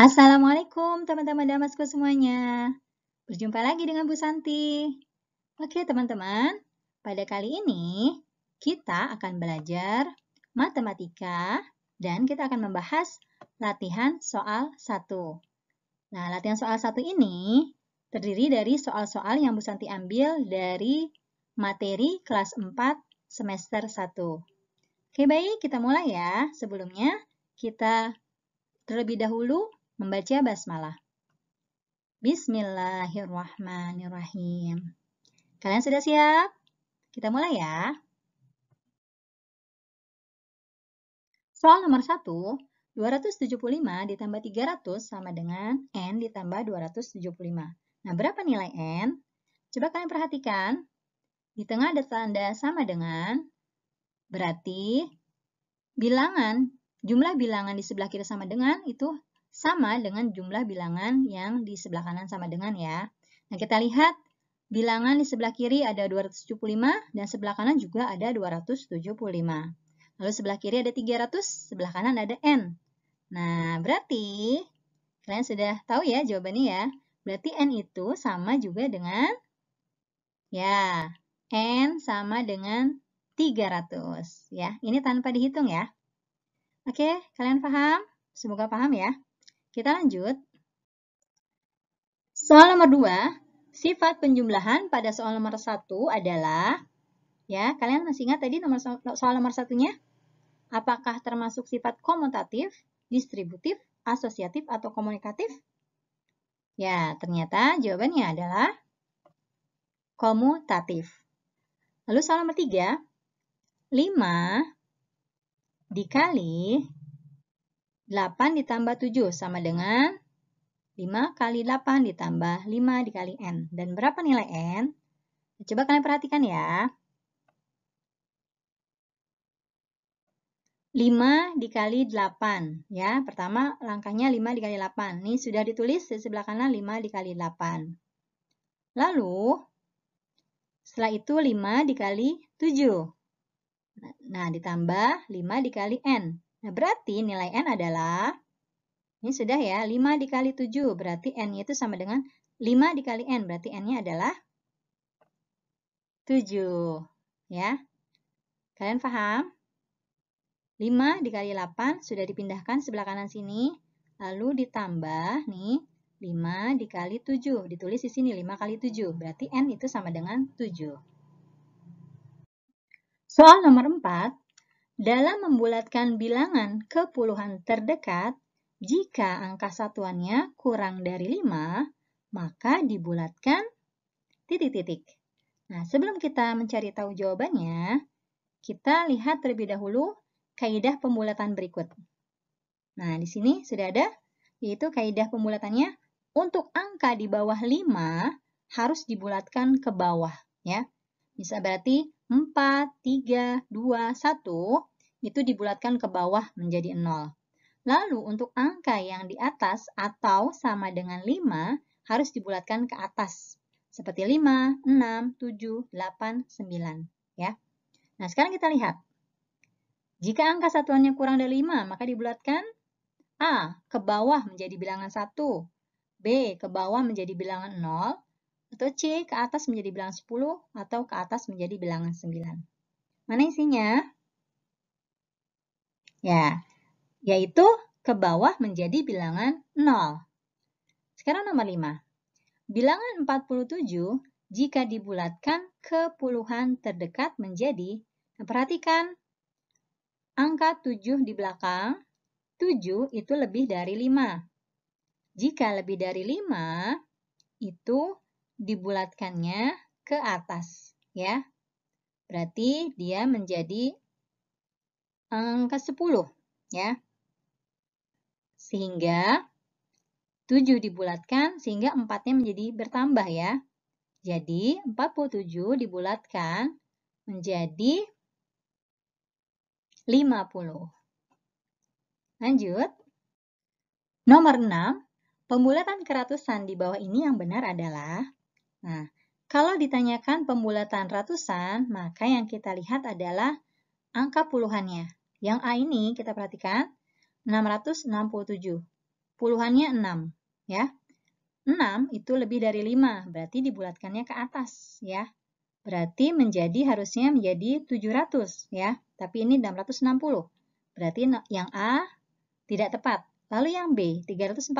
Assalamualaikum teman-teman Damasku semuanya. Berjumpa lagi dengan Bu Santi. Oke teman-teman, pada kali ini kita akan belajar matematika dan kita akan membahas latihan soal 1. Nah, latihan soal 1 ini terdiri dari soal-soal yang Bu Santi ambil dari materi kelas 4 semester 1. Oke baik, kita mulai ya. Sebelumnya, kita terlebih dahulu membaca basmalah. Bismillahirrahmanirrahim. Kalian sudah siap? Kita mulai ya. Soal nomor 1, 275 ditambah 300 sama dengan N ditambah 275. Nah, berapa nilai N? Coba kalian perhatikan. Di tengah ada tanda sama dengan, berarti bilangan, jumlah bilangan di sebelah kiri sama dengan itu sama dengan jumlah bilangan yang di sebelah kanan sama dengan ya. Nah, kita lihat bilangan di sebelah kiri ada 275 dan sebelah kanan juga ada 275. Lalu sebelah kiri ada 300, sebelah kanan ada N. Nah, berarti kalian sudah tahu ya jawabannya ya. Berarti N itu sama juga dengan, ya, N sama dengan 300. Ya, ini tanpa dihitung ya. Oke, kalian paham? Semoga paham ya. Kita lanjut. Soal nomor 2, sifat penjumlahan pada soal nomor 1 adalah, ya, kalian masih ingat tadi nomor soal nomor satunya? Apakah termasuk sifat komutatif, distributif, asosiatif, atau komunikatif? Ya, ternyata jawabannya adalah komutatif. Lalu soal nomor 3. 5 dikali 8 ditambah 7 sama dengan 5 kali 8 ditambah 5 dikali N. Dan berapa nilai N? Coba kalian perhatikan ya. 5 dikali 8 ya. Pertama langkahnya 5 dikali 8. Ini sudah ditulis di sebelah kanan 5 dikali 8. Lalu setelah itu 5 dikali 7. Nah, ditambah 5 dikali n. Nah, berarti nilai n adalah ini sudah ya, 5 dikali 7 berarti n itu sama dengan 5 dikali n berarti n-nya adalah 7. Ya. Kalian paham? 5 dikali 8 sudah dipindahkan sebelah kanan sini, lalu ditambah nih 5 dikali 7. Ditulis di sini 5 kali 7, berarti N itu sama dengan 7. Soal nomor 4, dalam membulatkan bilangan ke puluhan terdekat, jika angka satuannya kurang dari 5, maka dibulatkan titik-titik. Nah, sebelum kita mencari tahu jawabannya, kita lihat terlebih dahulu kaidah pemulatan berikut. Nah, di sini sudah ada, yaitu kaidah pemulatannya untuk angka di bawah 5 harus dibulatkan ke bawah. ya. Bisa berarti 4, 3, 2, 1 itu dibulatkan ke bawah menjadi 0. Lalu untuk angka yang di atas atau sama dengan 5 harus dibulatkan ke atas. Seperti 5, 6, 7, 8, 9. Ya. Nah, sekarang kita lihat jika angka satuannya kurang dari 5, maka dibulatkan A ke bawah menjadi bilangan 1, B ke bawah menjadi bilangan 0, atau C ke atas menjadi bilangan 10, atau ke atas menjadi bilangan 9. Mana isinya? Ya, yaitu ke bawah menjadi bilangan 0. Sekarang nomor 5. Bilangan 47 jika dibulatkan ke puluhan terdekat menjadi, perhatikan, angka 7 di belakang, 7 itu lebih dari 5. Jika lebih dari 5, itu dibulatkannya ke atas, ya. Berarti dia menjadi angka 10, ya. Sehingga 7 dibulatkan sehingga 4-nya menjadi bertambah ya. Jadi 47 dibulatkan menjadi 50. Lanjut. Nomor 6, pembulatan keratusan di bawah ini yang benar adalah Nah, kalau ditanyakan pembulatan ratusan, maka yang kita lihat adalah angka puluhannya. Yang A ini kita perhatikan 667. Puluhannya 6, ya. 6 itu lebih dari 5, berarti dibulatkannya ke atas, ya. Berarti menjadi harusnya menjadi 700 ya, tapi ini 660. Berarti yang A tidak tepat. Lalu yang B 344.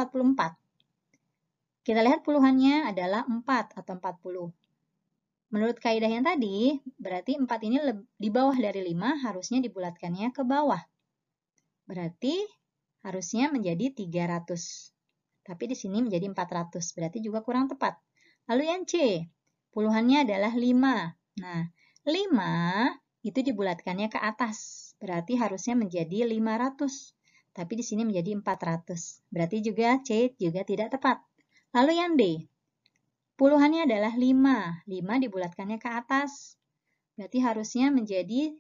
Kita lihat puluhannya adalah 4 atau 40. Menurut kaidah yang tadi, berarti 4 ini di bawah dari 5 harusnya dibulatkannya ke bawah. Berarti harusnya menjadi 300. Tapi di sini menjadi 400, berarti juga kurang tepat. Lalu yang C, Puluhannya adalah 5. Nah, 5 itu dibulatkannya ke atas. Berarti harusnya menjadi 500. Tapi di sini menjadi 400. Berarti juga C juga tidak tepat. Lalu yang D. Puluhannya adalah 5. 5 dibulatkannya ke atas. Berarti harusnya menjadi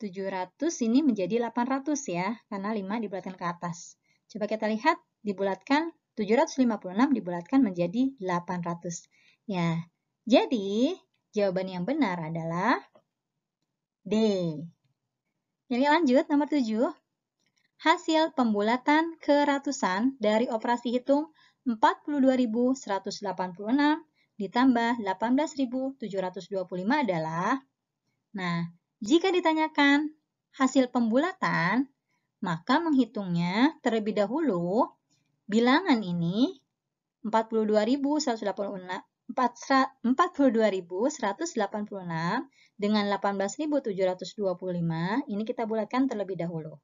700 ini menjadi 800 ya, karena 5 dibulatkan ke atas. Coba kita lihat, dibulatkan 756 dibulatkan menjadi 800. Ya, jadi, jawaban yang benar adalah D. Jadi lanjut, nomor 7. Hasil pembulatan keratusan dari operasi hitung 42.186 ditambah 18.725 adalah Nah, jika ditanyakan hasil pembulatan, maka menghitungnya terlebih dahulu bilangan ini 42.186 42.186 dengan 18.725 ini kita bulatkan terlebih dahulu.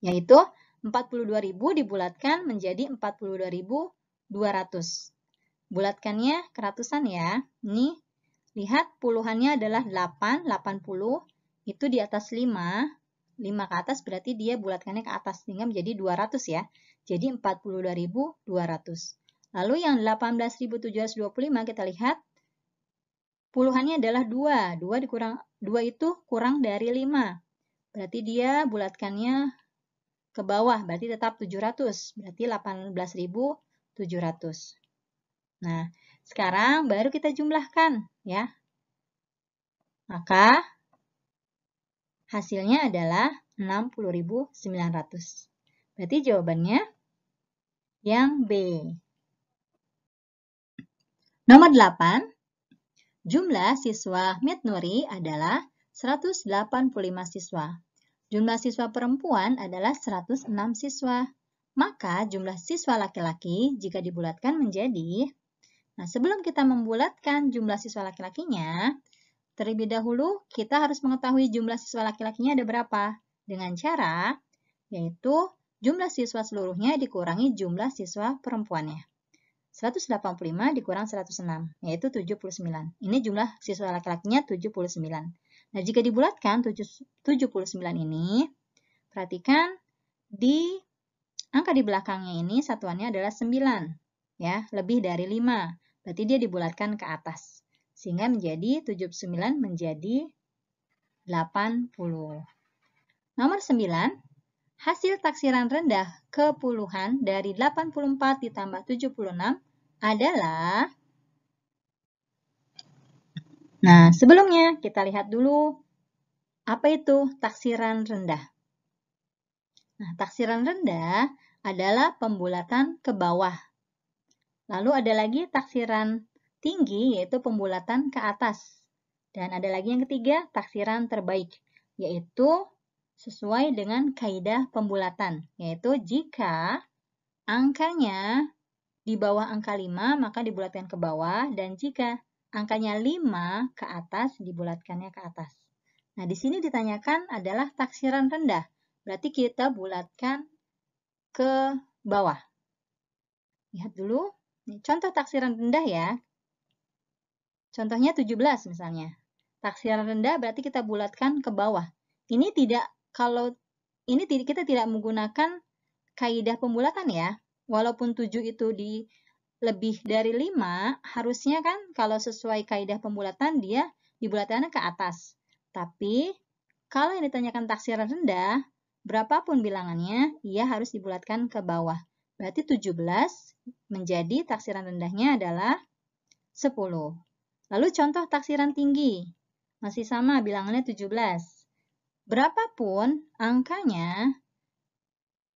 Yaitu 42.000 dibulatkan menjadi 42.200. Bulatkannya keratusan ya. Ini lihat puluhannya adalah 8, 80 itu di atas 5. 5 ke atas berarti dia bulatkannya ke atas sehingga menjadi 200 ya. Jadi 42.200. Lalu yang 18.725 kita lihat puluhannya adalah 2. 2 dikurang 2 itu kurang dari 5. Berarti dia bulatkannya ke bawah, berarti tetap 700. Berarti 18.700. Nah, sekarang baru kita jumlahkan ya. Maka hasilnya adalah 60.900. Berarti jawabannya yang B. Nomor 8, jumlah siswa Mitnuri adalah 185 siswa. Jumlah siswa perempuan adalah 106 siswa. Maka jumlah siswa laki-laki jika dibulatkan menjadi Nah, sebelum kita membulatkan jumlah siswa laki-lakinya, terlebih dahulu kita harus mengetahui jumlah siswa laki-lakinya ada berapa. Dengan cara, yaitu jumlah siswa seluruhnya dikurangi jumlah siswa perempuannya. 185 dikurang 106, yaitu 79. Ini jumlah siswa laki-lakinya 79. Nah, jika dibulatkan 79 ini, perhatikan di angka di belakangnya ini satuannya adalah 9, ya, lebih dari 5. Berarti dia dibulatkan ke atas. Sehingga menjadi 79 menjadi 80. Nomor 9, hasil taksiran rendah kepuluhan dari 84 ditambah 76 adalah Nah, sebelumnya kita lihat dulu apa itu taksiran rendah. Nah, taksiran rendah adalah pembulatan ke bawah. Lalu ada lagi taksiran tinggi yaitu pembulatan ke atas. Dan ada lagi yang ketiga, taksiran terbaik yaitu sesuai dengan kaidah pembulatan yaitu jika angkanya di bawah angka 5 maka dibulatkan ke bawah dan jika angkanya 5 ke atas dibulatkannya ke atas. Nah, di sini ditanyakan adalah taksiran rendah. Berarti kita bulatkan ke bawah. Lihat dulu. contoh taksiran rendah ya. Contohnya 17 misalnya. Taksiran rendah berarti kita bulatkan ke bawah. Ini tidak kalau ini kita tidak menggunakan kaidah pembulatan ya walaupun 7 itu di lebih dari 5, harusnya kan kalau sesuai kaidah pembulatan dia dibulatkan ke atas. Tapi kalau yang ditanyakan taksiran rendah, berapapun bilangannya, ia harus dibulatkan ke bawah. Berarti 17 menjadi taksiran rendahnya adalah 10. Lalu contoh taksiran tinggi. Masih sama bilangannya 17. Berapapun angkanya,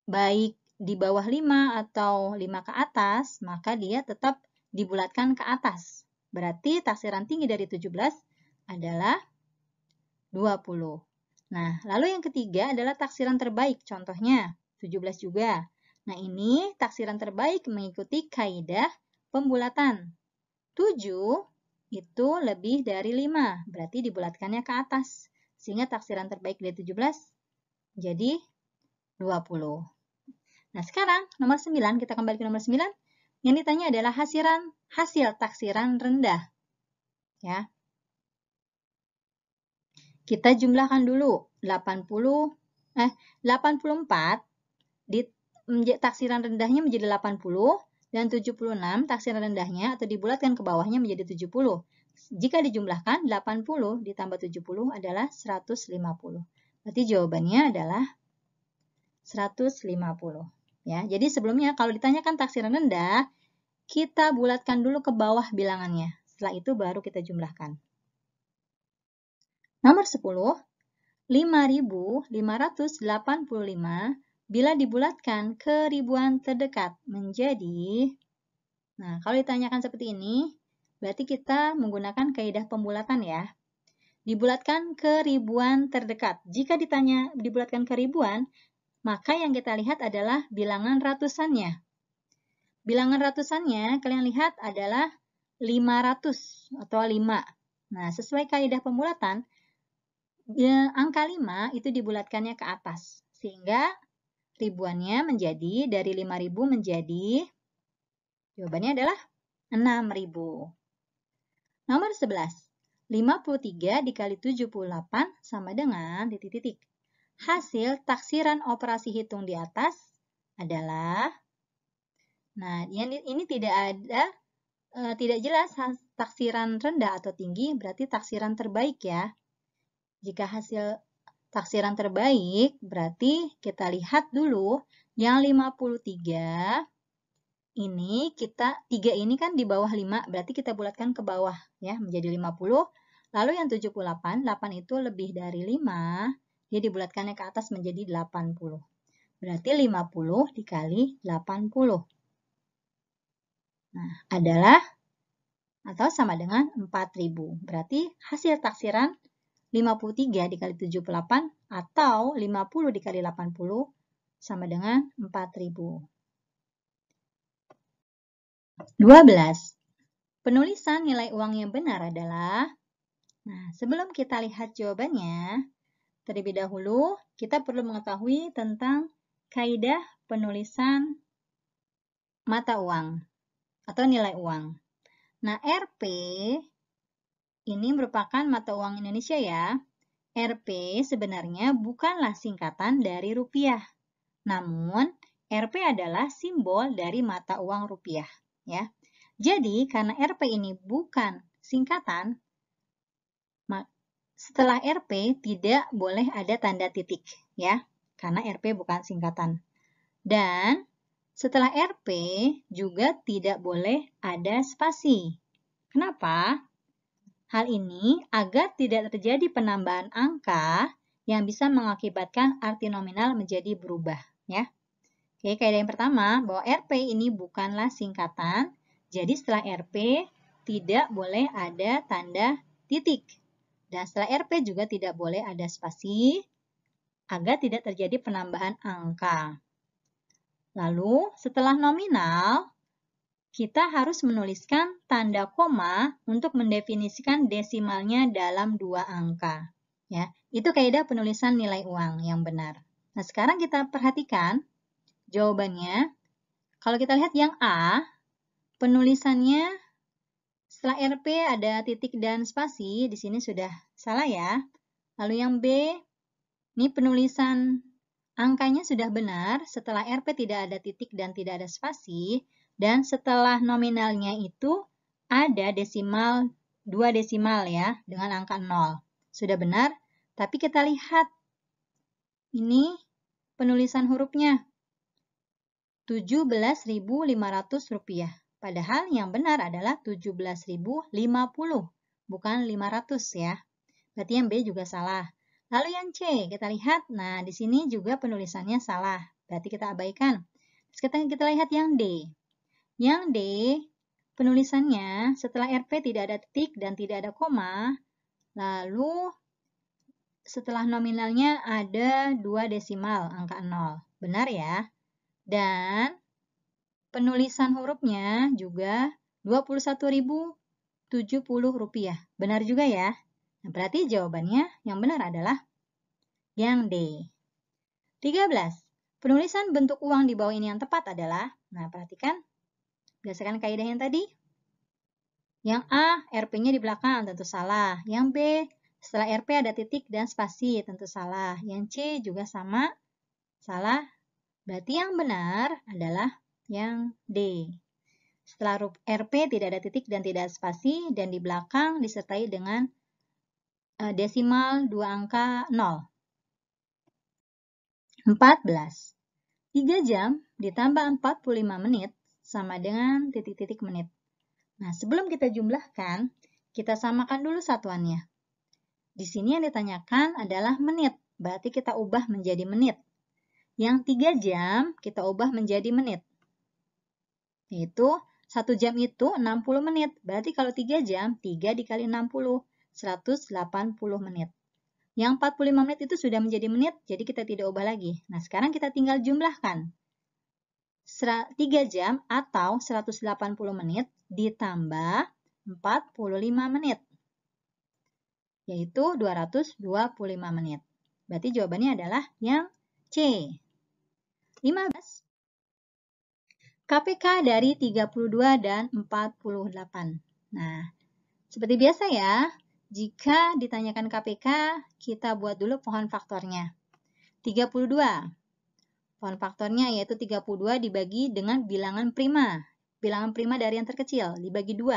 baik di bawah 5 atau 5 ke atas, maka dia tetap dibulatkan ke atas. Berarti taksiran tinggi dari 17 adalah 20. Nah, lalu yang ketiga adalah taksiran terbaik. Contohnya 17 juga. Nah, ini taksiran terbaik mengikuti kaidah pembulatan. 7 itu lebih dari 5, berarti dibulatkannya ke atas. Sehingga taksiran terbaik dari 17 jadi 20. Nah, sekarang nomor 9, kita kembali ke nomor 9. Yang ditanya adalah hasilan, hasil taksiran rendah. Ya. Kita jumlahkan dulu 80 eh 84 di taksiran rendahnya menjadi 80 dan 76 taksiran rendahnya atau dibulatkan ke bawahnya menjadi 70. Jika dijumlahkan 80 ditambah 70 adalah 150. Berarti jawabannya adalah 150. Ya, jadi sebelumnya kalau ditanyakan taksiran rendah, kita bulatkan dulu ke bawah bilangannya. Setelah itu baru kita jumlahkan. Nomor 10, 5.585 bila dibulatkan ke ribuan terdekat menjadi Nah, kalau ditanyakan seperti ini, berarti kita menggunakan kaidah pembulatan ya. Dibulatkan ke ribuan terdekat. Jika ditanya dibulatkan ke ribuan, maka yang kita lihat adalah bilangan ratusannya. Bilangan ratusannya kalian lihat adalah 500 atau 5. Nah, sesuai kaidah pembulatan, ya, angka 5 itu dibulatkannya ke atas. Sehingga ribuannya menjadi dari 5000 menjadi jawabannya adalah 6000. Nomor 11. 53 dikali 78 sama dengan titik-titik. Hasil taksiran operasi hitung di atas adalah Nah, ini ini tidak ada e, tidak jelas taksiran rendah atau tinggi, berarti taksiran terbaik ya. Jika hasil taksiran terbaik, berarti kita lihat dulu yang 53 ini kita tiga ini kan di bawah 5, berarti kita bulatkan ke bawah ya menjadi 50. Lalu yang 78, 8 itu lebih dari 5. Dia dibulatkannya ke atas menjadi 80. Berarti 50 dikali 80. Nah, adalah atau sama dengan 4000. Berarti hasil taksiran 53 dikali 78 atau 50 dikali 80 sama dengan 4000. 12. Penulisan nilai uang yang benar adalah Nah, sebelum kita lihat jawabannya, Terlebih dahulu, kita perlu mengetahui tentang kaidah penulisan mata uang atau nilai uang. Nah, RP ini merupakan mata uang Indonesia ya. RP sebenarnya bukanlah singkatan dari rupiah. Namun, RP adalah simbol dari mata uang rupiah, ya. Jadi, karena RP ini bukan singkatan, setelah RP tidak boleh ada tanda titik ya, karena RP bukan singkatan. Dan setelah RP juga tidak boleh ada spasi. Kenapa? Hal ini agar tidak terjadi penambahan angka yang bisa mengakibatkan arti nominal menjadi berubah ya. Oke, kaidah yang pertama bahwa RP ini bukanlah singkatan, jadi setelah RP tidak boleh ada tanda titik. Dan setelah RP juga tidak boleh ada spasi agar tidak terjadi penambahan angka. Lalu, setelah nominal, kita harus menuliskan tanda koma untuk mendefinisikan desimalnya dalam dua angka. Ya, itu kaidah penulisan nilai uang yang benar. Nah, sekarang kita perhatikan jawabannya. Kalau kita lihat yang A, penulisannya setelah RP ada titik dan spasi, di sini sudah Salah ya. Lalu yang B, ini penulisan angkanya sudah benar setelah RP tidak ada titik dan tidak ada spasi dan setelah nominalnya itu ada desimal dua desimal ya dengan angka 0. Sudah benar, tapi kita lihat ini penulisan hurufnya 17.500 rupiah. Padahal yang benar adalah 17.050, bukan 500 ya. Berarti yang B juga salah. Lalu yang C, kita lihat. Nah, di sini juga penulisannya salah. Berarti kita abaikan. Terus kita, lihat yang D. Yang D, penulisannya setelah RP tidak ada titik dan tidak ada koma. Lalu setelah nominalnya ada 2 desimal, angka 0. Benar ya? Dan penulisan hurufnya juga 21.070 rupiah. Benar juga ya? Nah, berarti jawabannya yang benar adalah yang D. 13. Penulisan bentuk uang di bawah ini yang tepat adalah, nah perhatikan, berdasarkan kaidah yang tadi. Yang A, RP-nya di belakang, tentu salah. Yang B, setelah RP ada titik dan spasi, tentu salah. Yang C juga sama, salah. Berarti yang benar adalah yang D. Setelah RP tidak ada titik dan tidak spasi, dan di belakang disertai dengan Eh, desimal 2 angka 0. 14. 3 jam ditambah 45 menit sama dengan titik-titik menit. Nah, sebelum kita jumlahkan, kita samakan dulu satuannya. Di sini yang ditanyakan adalah menit, berarti kita ubah menjadi menit. Yang 3 jam kita ubah menjadi menit. Yaitu 1 jam itu 60 menit, berarti kalau 3 jam, 3 dikali 60. 180 menit. Yang 45 menit itu sudah menjadi menit, jadi kita tidak ubah lagi. Nah, sekarang kita tinggal jumlahkan. 3 jam atau 180 menit ditambah 45 menit, yaitu 225 menit. Berarti jawabannya adalah yang C. 15. KPK dari 32 dan 48. Nah, seperti biasa ya, jika ditanyakan KPK, kita buat dulu pohon faktornya. 32. Pohon faktornya yaitu 32 dibagi dengan bilangan prima. Bilangan prima dari yang terkecil dibagi 2.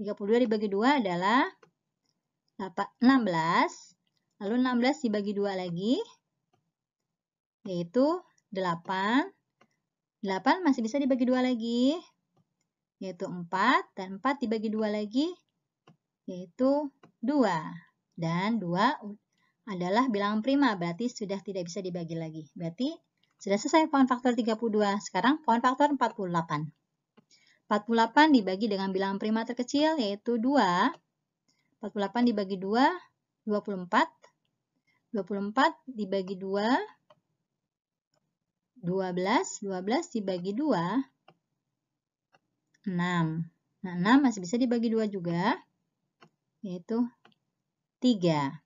32 dibagi 2 adalah 16. Lalu 16 dibagi 2 lagi, yaitu 8. 8 masih bisa dibagi 2 lagi, yaitu 4. Dan 4 dibagi 2 lagi, yaitu 2. Dan 2 adalah bilangan prima, berarti sudah tidak bisa dibagi lagi. Berarti sudah selesai pohon faktor 32. Sekarang pohon faktor 48. 48 dibagi dengan bilangan prima terkecil yaitu 2. 48 dibagi 2, 24. 24 dibagi 2, 12. 12 dibagi 2, 6. Nah, 6 masih bisa dibagi 2 juga yaitu 3.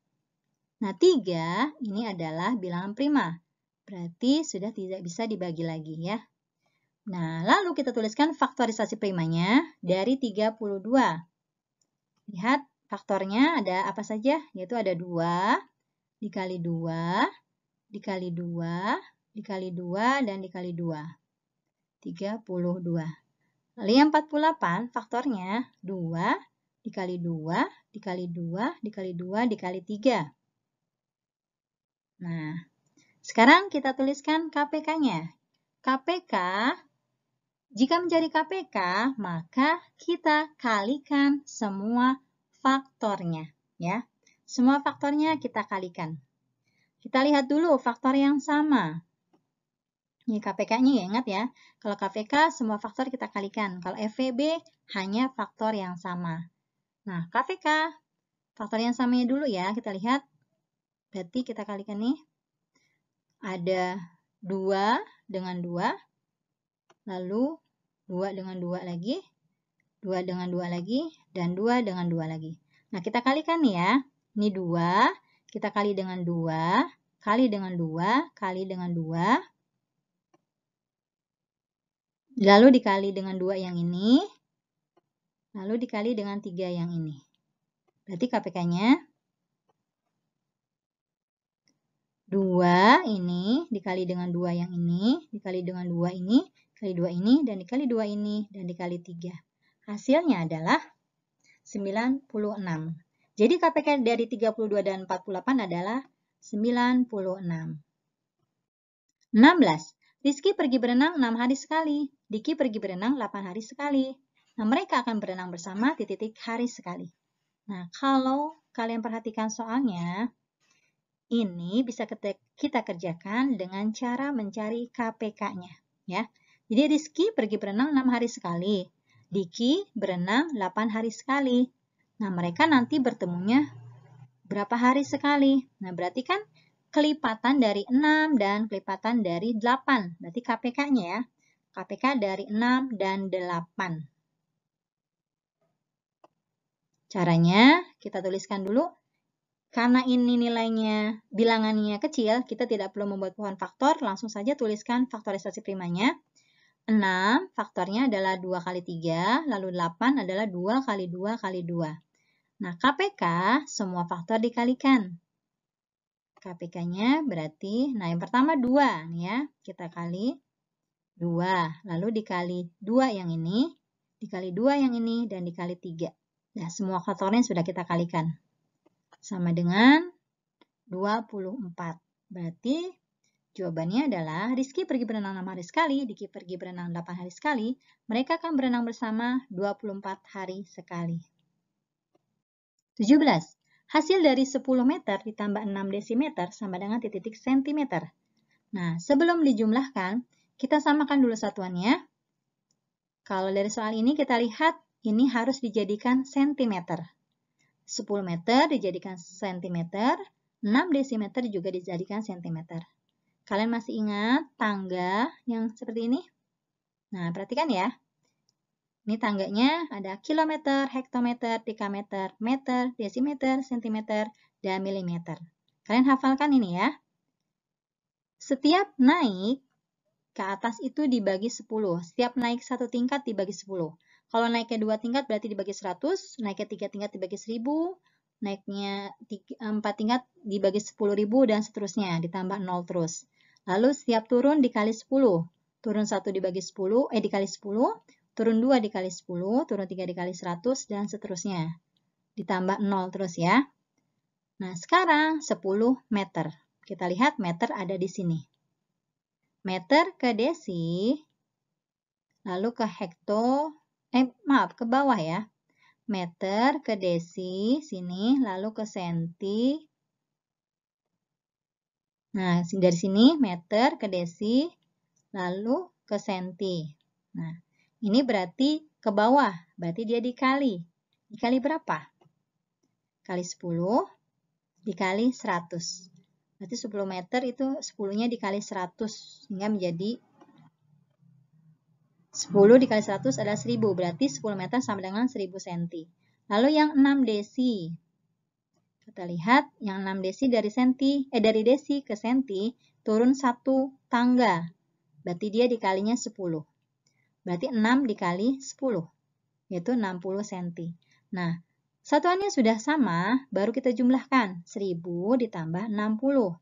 Nah, 3 ini adalah bilangan prima. Berarti sudah tidak bisa dibagi lagi ya. Nah, lalu kita tuliskan faktorisasi primanya dari 32. Lihat faktornya ada apa saja, yaitu ada 2, dikali 2, dikali 2, dikali 2, dan dikali 2. 32. Lalu yang 48 faktornya 2, dikali 2, dikali 2, dikali 2, dikali 3. Nah, sekarang kita tuliskan KPK-nya. KPK, jika menjadi KPK, maka kita kalikan semua faktornya. ya. Semua faktornya kita kalikan. Kita lihat dulu faktor yang sama. Ini KPK-nya ya, ingat ya. Kalau KPK, semua faktor kita kalikan. Kalau FVB, hanya faktor yang sama. Nah, KVK. Faktor yang samanya dulu ya, kita lihat. Berarti kita kalikan nih. Ada 2 dengan 2. Lalu 2 dengan 2 lagi. 2 dengan 2 lagi. Dan 2 dengan 2 lagi. Nah, kita kalikan nih ya. Ini 2. Kita kali dengan 2. Kali dengan 2. Kali dengan 2. Lalu dikali dengan 2 yang ini. Lalu dikali dengan 3 yang ini. Berarti KPK-nya 2 ini dikali dengan 2 yang ini, dikali dengan 2 ini, dikali 2 ini, dan dikali 2 ini, dan dikali 3. Hasilnya adalah 96. Jadi KPK dari 32 dan 48 adalah 96. 16. Rizky pergi berenang 6 hari sekali. Diki pergi berenang 8 hari sekali. Nah, mereka akan berenang bersama di titik hari sekali. Nah, kalau kalian perhatikan soalnya, ini bisa kita kerjakan dengan cara mencari KPK-nya. ya. Jadi Rizky pergi berenang 6 hari sekali, Diki berenang 8 hari sekali. Nah, mereka nanti bertemunya berapa hari sekali? Nah, berarti kan kelipatan dari 6 dan kelipatan dari 8. Berarti KPK-nya ya. KPK dari 6 dan 8. Caranya kita tuliskan dulu. Karena ini nilainya, bilangannya kecil, kita tidak perlu membuat pohon faktor, langsung saja tuliskan faktorisasi primanya. 6 faktornya adalah 2 kali 3, lalu 8 adalah 2 kali 2 kali 2. Nah, KPK semua faktor dikalikan. KPK-nya berarti, nah yang pertama 2 ya, kita kali 2, lalu dikali 2 yang ini, dikali 2 yang ini, dan dikali 3. Nah, semua kotornya sudah kita kalikan. Sama dengan 24. Berarti Jawabannya adalah Rizky pergi berenang 6 hari sekali, Diki pergi berenang 8 hari sekali, mereka akan berenang bersama 24 hari sekali. 17. Hasil dari 10 meter ditambah 6 desimeter sama dengan titik-titik sentimeter. Nah, sebelum dijumlahkan, kita samakan dulu satuannya. Kalau dari soal ini kita lihat ini harus dijadikan sentimeter. 10 meter dijadikan sentimeter, 6 desimeter juga dijadikan sentimeter. Kalian masih ingat tangga yang seperti ini? Nah, perhatikan ya. Ini tangganya ada kilometer, hektometer, dekameter, meter, desimeter, sentimeter, dan milimeter. Kalian hafalkan ini ya. Setiap naik ke atas itu dibagi 10. Setiap naik satu tingkat dibagi 10. Kalau naiknya dua tingkat berarti dibagi 100, naiknya tiga tingkat dibagi 1000, naiknya 3, 4 tingkat dibagi 10.000 dan seterusnya, ditambah 0 terus. Lalu setiap turun dikali 10, turun 1 dibagi 10, eh dikali 10, turun 2 dikali 10, turun 3 dikali 100, dan seterusnya. Ditambah 0 terus ya. Nah, sekarang 10 meter. Kita lihat meter ada di sini. Meter ke desi, lalu ke hekto, eh maaf ke bawah ya. Meter ke desi sini lalu ke senti. Nah, dari sini meter ke desi lalu ke senti. Nah, ini berarti ke bawah, berarti dia dikali. Dikali berapa? Kali 10 dikali 100. Berarti 10 meter itu 10-nya dikali 100 sehingga menjadi 10 dikali 100 adalah 1000, berarti 10 meter sama dengan 1000 cm. Lalu yang 6 desi. Kita lihat yang 6 desi dari senti, eh dari desi ke senti turun 1 tangga. Berarti dia dikalinya 10. Berarti 6 dikali 10, yaitu 60 cm. Nah, Satuannya sudah sama, baru kita jumlahkan 1000 ditambah 60,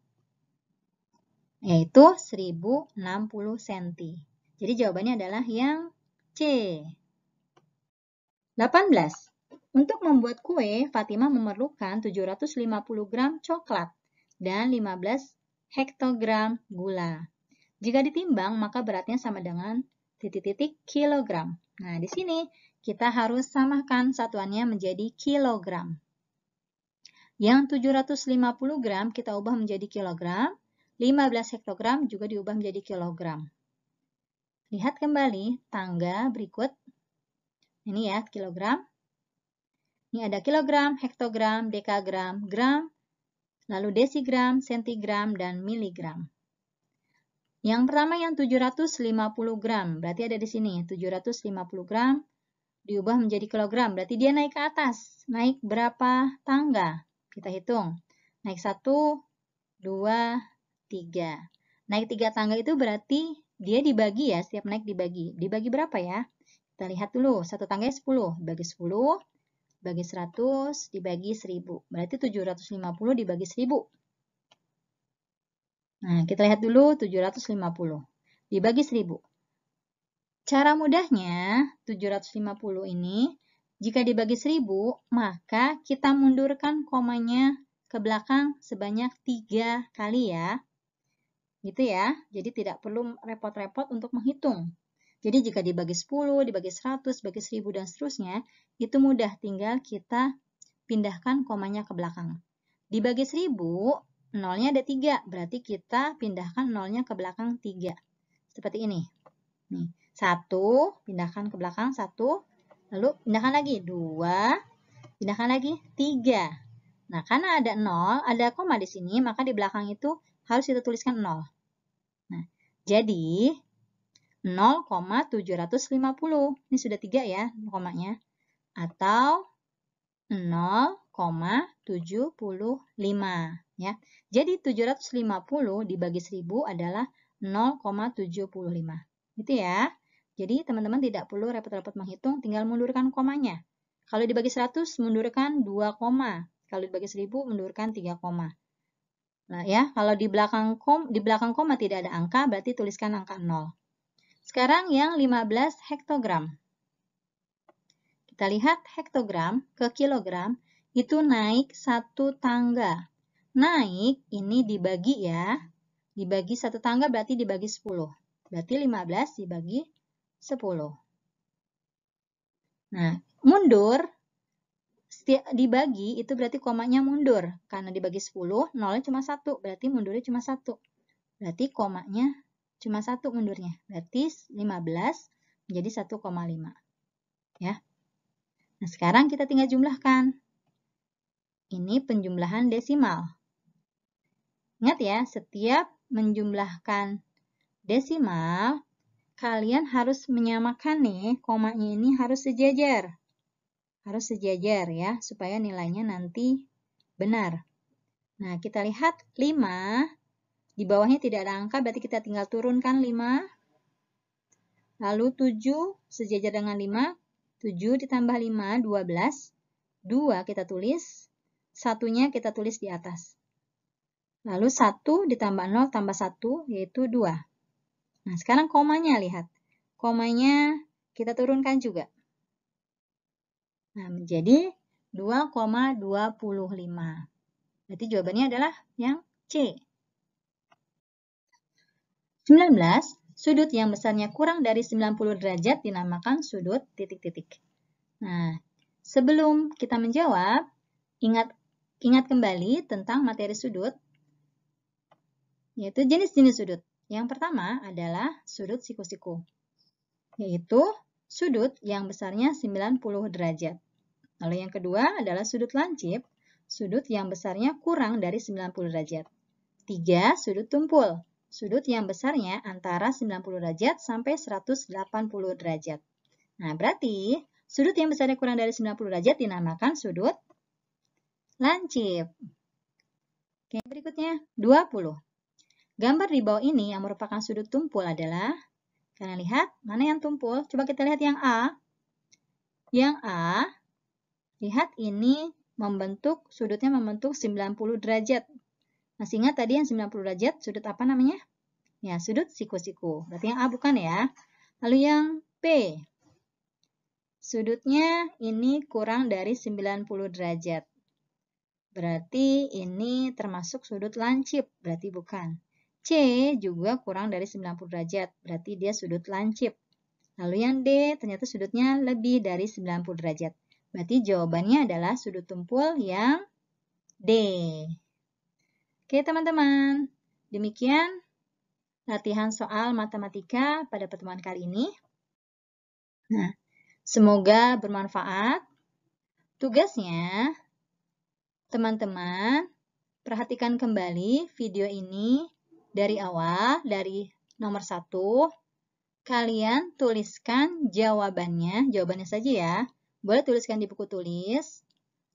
yaitu 1060 cm. Jadi jawabannya adalah yang C. 18. Untuk membuat kue, Fatima memerlukan 750 gram coklat dan 15 hektogram gula. Jika ditimbang, maka beratnya sama dengan titik-titik kilogram. Nah, di sini kita harus samakan satuannya menjadi kilogram. Yang 750 gram kita ubah menjadi kilogram, 15 hektogram juga diubah menjadi kilogram. Lihat kembali tangga berikut. Ini ya, kilogram. Ini ada kilogram, hektogram, dekagram, gram, lalu desigram, sentigram, dan miligram. Yang pertama yang 750 gram, berarti ada di sini 750 gram diubah menjadi kilogram, berarti dia naik ke atas. Naik berapa tangga? Kita hitung. Naik 1, 2, 3. Naik 3 tangga itu berarti dia dibagi ya, setiap naik dibagi. Dibagi berapa ya? Kita lihat dulu, satu tangga 10, bagi 10, bagi 100, dibagi 1000. Berarti 750 dibagi 1000. Nah, kita lihat dulu 750 dibagi 1000. Cara mudahnya 750 ini jika dibagi 1000, maka kita mundurkan komanya ke belakang sebanyak 3 kali ya. Gitu ya. Jadi tidak perlu repot-repot untuk menghitung. Jadi jika dibagi 10, dibagi 100, dibagi 1000 dan seterusnya, itu mudah tinggal kita pindahkan komanya ke belakang. Dibagi 1000, nolnya ada 3, berarti kita pindahkan nolnya ke belakang 3. Seperti ini. Nih, 1, pindahkan ke belakang 1, lalu pindahkan lagi 2, pindahkan lagi 3. Nah, karena ada 0, ada koma di sini, maka di belakang itu harus kita tuliskan 0. Nah, jadi 0,750. Ini sudah 3 ya komanya. Atau 0,75 ya. Jadi 750 dibagi 1000 adalah 0,75. Gitu ya. Jadi teman-teman tidak perlu repot-repot menghitung, tinggal mundurkan komanya. Kalau dibagi 100 mundurkan 2 koma. Kalau dibagi 1000 mundurkan 3 koma. Nah, ya, kalau di belakang kom di belakang koma tidak ada angka, berarti tuliskan angka 0. Sekarang yang 15 hektogram. Kita lihat hektogram ke kilogram itu naik satu tangga. Naik ini dibagi ya. Dibagi satu tangga berarti dibagi 10. Berarti 15 dibagi 10. Nah, mundur setiap dibagi itu berarti komanya mundur. Karena dibagi 10, nolnya cuma satu berarti mundurnya cuma satu Berarti komanya cuma satu mundurnya. Berarti 15 menjadi 1,5. Ya. Nah, sekarang kita tinggal jumlahkan. Ini penjumlahan desimal. Ingat ya, setiap menjumlahkan desimal, kalian harus menyamakan nih, komanya ini harus sejajar. Harus sejajar ya, supaya nilainya nanti benar. Nah, kita lihat 5. Di bawahnya tidak ada angka, berarti kita tinggal turunkan 5. Lalu 7 sejajar dengan 5. 7 ditambah 5, 12. 2 kita tulis, satunya kita tulis di atas. Lalu 1 ditambah 0 tambah 1 yaitu 2. Nah, sekarang komanya lihat. Komanya kita turunkan juga. Nah, menjadi 2,25. Berarti jawabannya adalah yang C. 19. Sudut yang besarnya kurang dari 90 derajat dinamakan sudut titik-titik. Nah, sebelum kita menjawab, ingat ingat kembali tentang materi sudut, yaitu jenis-jenis sudut. Yang pertama adalah sudut siku-siku, yaitu sudut yang besarnya 90 derajat. Lalu yang kedua adalah sudut lancip, sudut yang besarnya kurang dari 90 derajat. Tiga, Sudut tumpul, sudut yang besarnya antara 90 derajat sampai 180 derajat. Nah, berarti sudut yang besarnya kurang dari 90 derajat dinamakan sudut lancip. Oke, berikutnya 20. Gambar di bawah ini yang merupakan sudut tumpul adalah Kalian lihat, mana yang tumpul? Coba kita lihat yang A. Yang A, lihat ini membentuk, sudutnya membentuk 90 derajat. Masih ingat tadi yang 90 derajat, sudut apa namanya? Ya, sudut siku-siku. Berarti yang A bukan ya. Lalu yang P. Sudutnya ini kurang dari 90 derajat. Berarti ini termasuk sudut lancip, berarti bukan. C juga kurang dari 90 derajat, berarti dia sudut lancip. Lalu yang D ternyata sudutnya lebih dari 90 derajat. Berarti jawabannya adalah sudut tumpul yang D. Oke teman-teman, demikian latihan soal matematika pada pertemuan kali ini. Nah, semoga bermanfaat. Tugasnya, teman-teman, perhatikan kembali video ini dari awal, dari nomor satu kalian tuliskan jawabannya, jawabannya saja ya. Boleh tuliskan di buku tulis,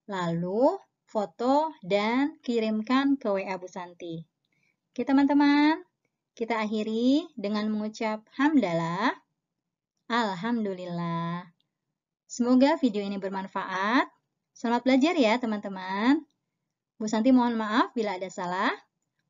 lalu foto dan kirimkan ke WA Bu Santi. Oke teman-teman, kita akhiri dengan mengucap hamdalah. Alhamdulillah. Semoga video ini bermanfaat. Selamat belajar ya teman-teman. Bu Santi mohon maaf bila ada salah.